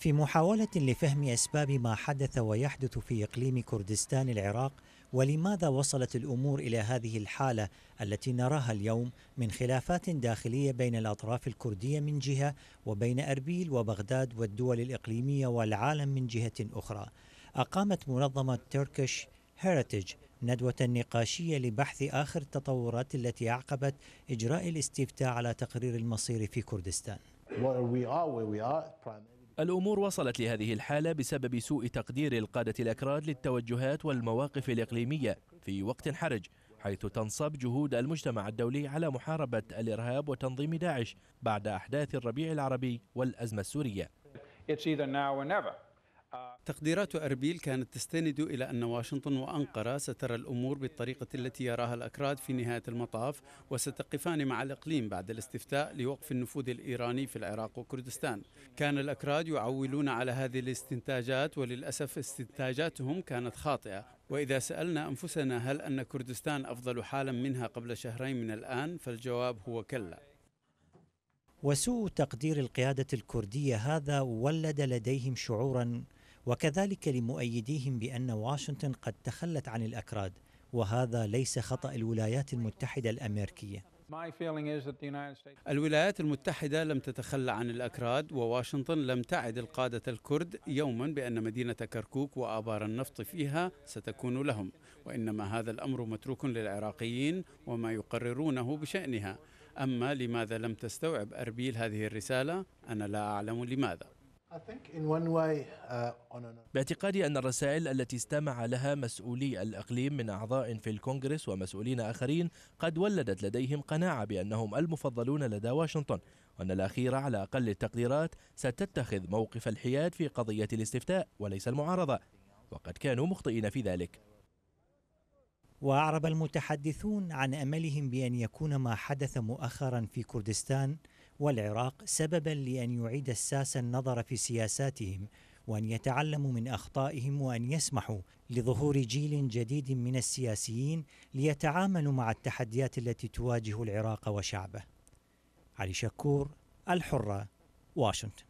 في محاولة لفهم أسباب ما حدث ويحدث في إقليم كردستان العراق ولماذا وصلت الأمور إلى هذه الحالة التي نراها اليوم من خلافات داخلية بين الأطراف الكردية من جهة وبين أربيل وبغداد والدول الإقليمية والعالم من جهة أخرى أقامت منظمة تركش هيرتج ندوة نقاشية لبحث آخر التطورات التي أعقبت إجراء الاستفتاء على تقرير المصير في كردستان. الأمور وصلت لهذه الحالة بسبب سوء تقدير القادة الأكراد للتوجهات والمواقف الإقليمية في وقت حرج حيث تنصب جهود المجتمع الدولي على محاربة الإرهاب وتنظيم داعش بعد أحداث الربيع العربي والأزمة السورية It's either now or never. تقديرات أربيل كانت تستند إلى أن واشنطن وأنقرة سترى الأمور بالطريقة التي يراها الأكراد في نهاية المطاف وستقفان مع الإقليم بعد الاستفتاء لوقف النفوذ الإيراني في العراق وكردستان كان الأكراد يعولون على هذه الاستنتاجات وللأسف استنتاجاتهم كانت خاطئة وإذا سألنا أنفسنا هل أن كردستان أفضل حالا منها قبل شهرين من الآن فالجواب هو كلا وسوء تقدير القيادة الكردية هذا ولد لديهم شعورا وكذلك لمؤيديهم بأن واشنطن قد تخلت عن الأكراد وهذا ليس خطأ الولايات المتحدة الأمريكية الولايات المتحدة لم تتخلى عن الأكراد وواشنطن لم تعد القادة الكرد يوما بأن مدينة كركوك وآبار النفط فيها ستكون لهم وإنما هذا الأمر متروك للعراقيين وما يقررونه بشأنها أما لماذا لم تستوعب أربيل هذه الرسالة أنا لا أعلم لماذا Uh, باعتقادي أن الرسائل التي استمع لها مسؤولي الأقليم من أعضاء في الكونغرس ومسؤولين آخرين قد ولدت لديهم قناعة بأنهم المفضلون لدى واشنطن وأن الأخيرة على أقل التقديرات ستتخذ موقف الحياد في قضية الاستفتاء وليس المعارضة وقد كانوا مخطئين في ذلك وأعرب المتحدثون عن أملهم بأن يكون ما حدث مؤخرا في كردستان والعراق سببا لأن يعيد الساسه النظر في سياساتهم وأن يتعلموا من أخطائهم وأن يسمحوا لظهور جيل جديد من السياسيين ليتعاملوا مع التحديات التي تواجه العراق وشعبه علي شكور الحرة واشنطن